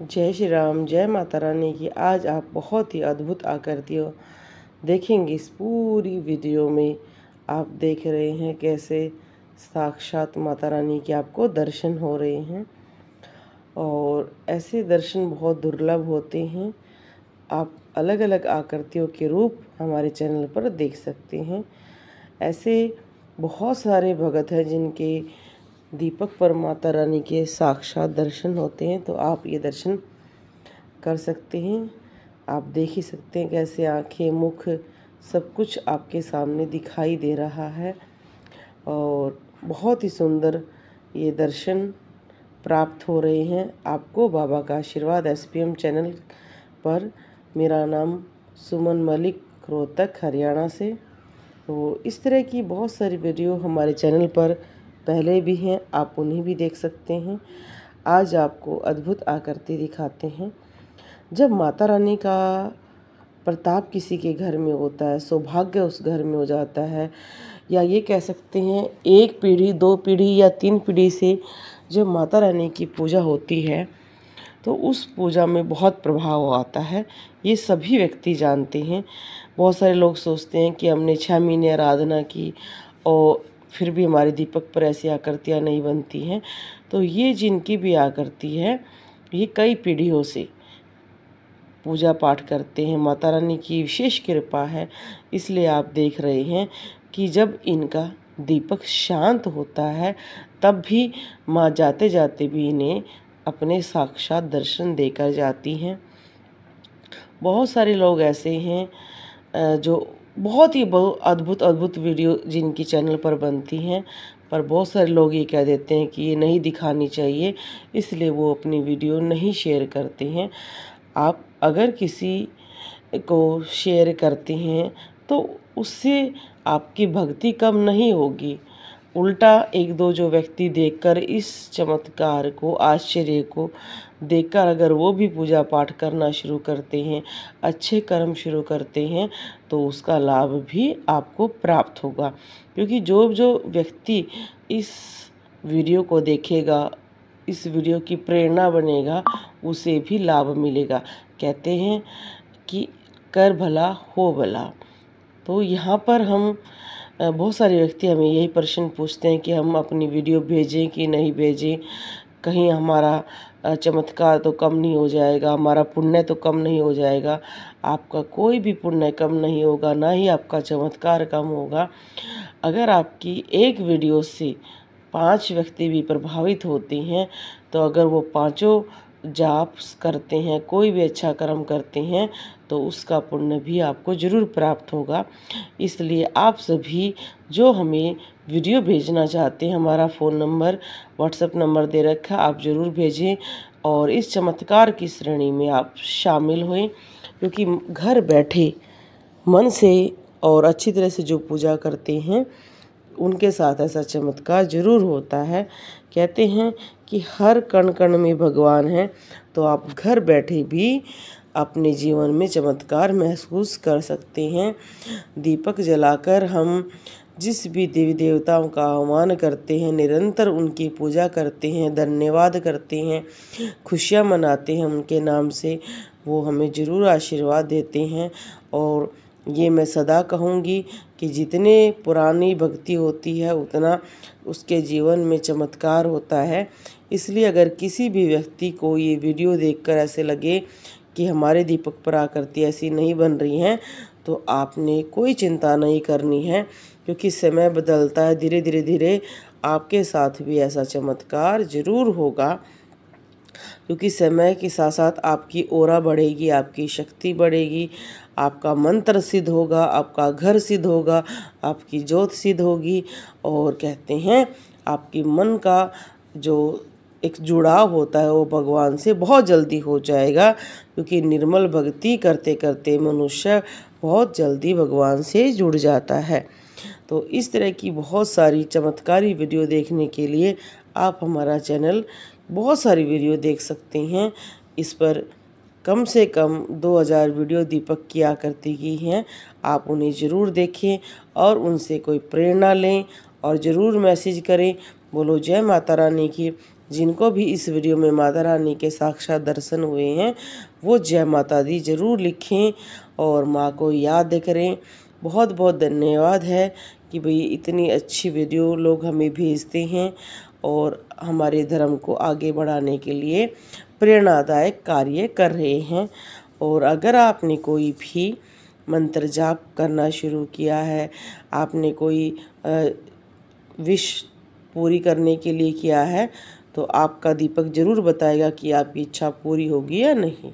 जय श्री राम जय माता रानी की आज आप बहुत ही अद्भुत आकृतियों देखेंगे इस पूरी वीडियो में आप देख रहे हैं कैसे साक्षात माता रानी के आपको दर्शन हो रहे हैं और ऐसे दर्शन बहुत दुर्लभ होते हैं आप अलग अलग आकृतियों के रूप हमारे चैनल पर देख सकते हैं ऐसे बहुत सारे भगत हैं जिनके दीपक पर माता रानी के साक्षात दर्शन होते हैं तो आप ये दर्शन कर सकते हैं आप देख ही सकते हैं कैसे आंखें मुख सब कुछ आपके सामने दिखाई दे रहा है और बहुत ही सुंदर ये दर्शन प्राप्त हो रहे हैं आपको बाबा का आशीर्वाद एसपीएम चैनल पर मेरा नाम सुमन मलिक रोहतक हरियाणा से तो इस तरह की बहुत सारी वीडियो हमारे चैनल पर पहले भी हैं आप उन्हें भी देख सकते हैं आज आपको अद्भुत आकृति दिखाते हैं जब माता रानी का प्रताप किसी के घर में होता है सौभाग्य उस घर में हो जाता है या ये कह सकते हैं एक पीढ़ी दो पीढ़ी या तीन पीढ़ी से जब माता रानी की पूजा होती है तो उस पूजा में बहुत प्रभाव आता है ये सभी व्यक्ति जानते हैं बहुत सारे लोग सोचते हैं कि हमने छः महीने आराधना की और फिर भी हमारे दीपक पर ऐसी आकृतियाँ नहीं बनती हैं तो ये जिनकी भी आकृति है ये कई पीढ़ियों से पूजा पाठ करते हैं माता रानी की विशेष कृपा है इसलिए आप देख रहे हैं कि जब इनका दीपक शांत होता है तब भी माँ जाते जाते भी इन्हें अपने साक्षात दर्शन देकर जाती हैं बहुत सारे लोग ऐसे हैं जो बहुत ही बहुत अद्भुत अद्भुत वीडियो जिनकी चैनल पर बनती हैं पर बहुत सारे लोग ये कह देते हैं कि ये नहीं दिखानी चाहिए इसलिए वो अपनी वीडियो नहीं शेयर करते हैं आप अगर किसी को शेयर करते हैं तो उससे आपकी भक्ति कम नहीं होगी उल्टा एक दो जो व्यक्ति देखकर इस चमत्कार को आश्चर्य को देखकर अगर वो भी पूजा पाठ करना शुरू करते हैं अच्छे कर्म शुरू करते हैं तो उसका लाभ भी आपको प्राप्त होगा क्योंकि जो जो व्यक्ति इस वीडियो को देखेगा इस वीडियो की प्रेरणा बनेगा उसे भी लाभ मिलेगा कहते हैं कि कर भला हो भला तो यहाँ पर हम बहुत सारे व्यक्ति हमें यही प्रश्न पूछते हैं कि हम अपनी वीडियो भेजें कि नहीं भेजें कहीं हमारा चमत्कार तो कम नहीं हो जाएगा हमारा पुण्य तो कम नहीं हो जाएगा आपका कोई भी पुण्य कम नहीं होगा ना ही आपका चमत्कार कम होगा अगर आपकी एक वीडियो से पांच व्यक्ति भी प्रभावित होती हैं तो अगर वो पांचों जाप करते हैं कोई भी अच्छा कर्म करते हैं तो उसका पुण्य भी आपको ज़रूर प्राप्त होगा इसलिए आप सभी जो हमें वीडियो भेजना चाहते हैं हमारा फ़ोन नंबर व्हाट्सएप नंबर दे रखा आप ज़रूर भेजें और इस चमत्कार की श्रेणी में आप शामिल हुए क्योंकि घर बैठे मन से और अच्छी तरह से जो पूजा करते हैं उनके साथ ऐसा चमत्कार जरूर होता है कहते हैं कि हर कण कण में भगवान है तो आप घर बैठे भी अपने जीवन में चमत्कार महसूस कर सकते हैं दीपक जलाकर हम जिस भी देवी देवताओं का आह्वान करते हैं निरंतर उनकी पूजा करते हैं धन्यवाद करते हैं खुशियाँ मनाते हैं उनके नाम से वो हमें ज़रूर आशीर्वाद देते हैं और ये मैं सदा कहूँगी कि जितने पुरानी भक्ति होती है उतना उसके जीवन में चमत्कार होता है इसलिए अगर किसी भी व्यक्ति को ये वीडियो देखकर ऐसे लगे कि हमारे दीपक पर आकृति ऐसी नहीं बन रही हैं तो आपने कोई चिंता नहीं करनी है क्योंकि समय बदलता है धीरे धीरे धीरे आपके साथ भी ऐसा चमत्कार ज़रूर होगा क्योंकि समय के साथ साथ आपकी ओरा बढ़ेगी आपकी शक्ति बढ़ेगी आपका मंत्र सिद्ध होगा आपका घर सिद्ध होगा आपकी जोत सिद्ध होगी और कहते हैं आपकी मन का जो एक जुड़ाव होता है वो भगवान से बहुत जल्दी हो जाएगा क्योंकि निर्मल भक्ति करते करते मनुष्य बहुत जल्दी भगवान से जुड़ जाता है तो इस तरह की बहुत सारी चमत्कारी वीडियो देखने के लिए आप हमारा चैनल बहुत सारी वीडियो देख सकते हैं इस पर कम से कम 2000 वीडियो दीपक किया करती की हैं आप उन्हें ज़रूर देखें और उनसे कोई प्रेरणा लें और ज़रूर मैसेज करें बोलो जय माता रानी की जिनको भी इस वीडियो में माता रानी के साक्षात दर्शन हुए हैं वो जय माता दी ज़रूर लिखें और माँ को याद करें बहुत बहुत धन्यवाद है कि भई इतनी अच्छी वीडियो लोग हमें भेजते हैं और हमारे धर्म को आगे बढ़ाने के लिए प्रेरणादायक कार्य कर रहे हैं और अगर आपने कोई भी मंत्र जाप करना शुरू किया है आपने कोई विश पूरी करने के लिए किया है तो आपका दीपक ज़रूर बताएगा कि आपकी इच्छा पूरी होगी या नहीं